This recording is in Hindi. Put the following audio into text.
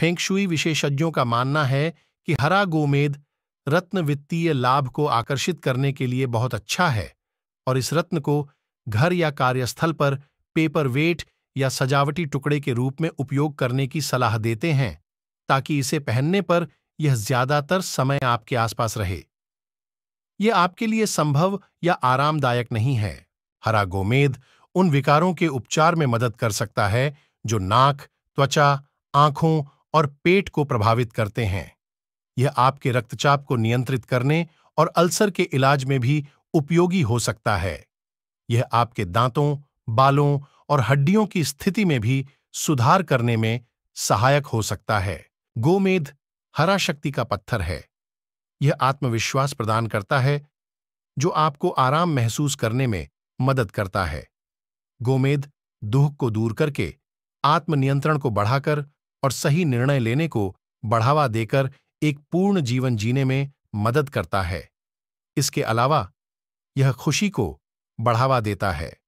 फेंकशुई विशेषज्ञों का मानना है कि हरा गोमेद रत्न वित्तीय लाभ को आकर्षित करने के लिए बहुत अच्छा है और इस रत्न को घर या कार्यस्थल पर पेपर वेट या सजावटी टुकड़े के रूप में उपयोग करने की सलाह देते हैं ताकि इसे पहनने पर यह ज्यादातर समय आपके आसपास रहे यह आपके लिए संभव या आरामदायक नहीं है हरा गोमेद उन विकारों के उपचार में मदद कर सकता है जो नाक त्वचा आंखों और पेट को प्रभावित करते हैं यह आपके रक्तचाप को नियंत्रित करने और अल्सर के इलाज में भी उपयोगी हो सकता है यह आपके दांतों बालों और हड्डियों की स्थिति में भी सुधार करने में सहायक हो सकता है गोमेद हरा शक्ति का पत्थर है यह आत्मविश्वास प्रदान करता है जो आपको आराम महसूस करने में मदद करता है गोमेद दुख को दूर करके आत्मनियंत्रण को बढ़ाकर और सही निर्णय लेने को बढ़ावा देकर एक पूर्ण जीवन जीने में मदद करता है इसके अलावा यह खुशी को बढ़ावा देता है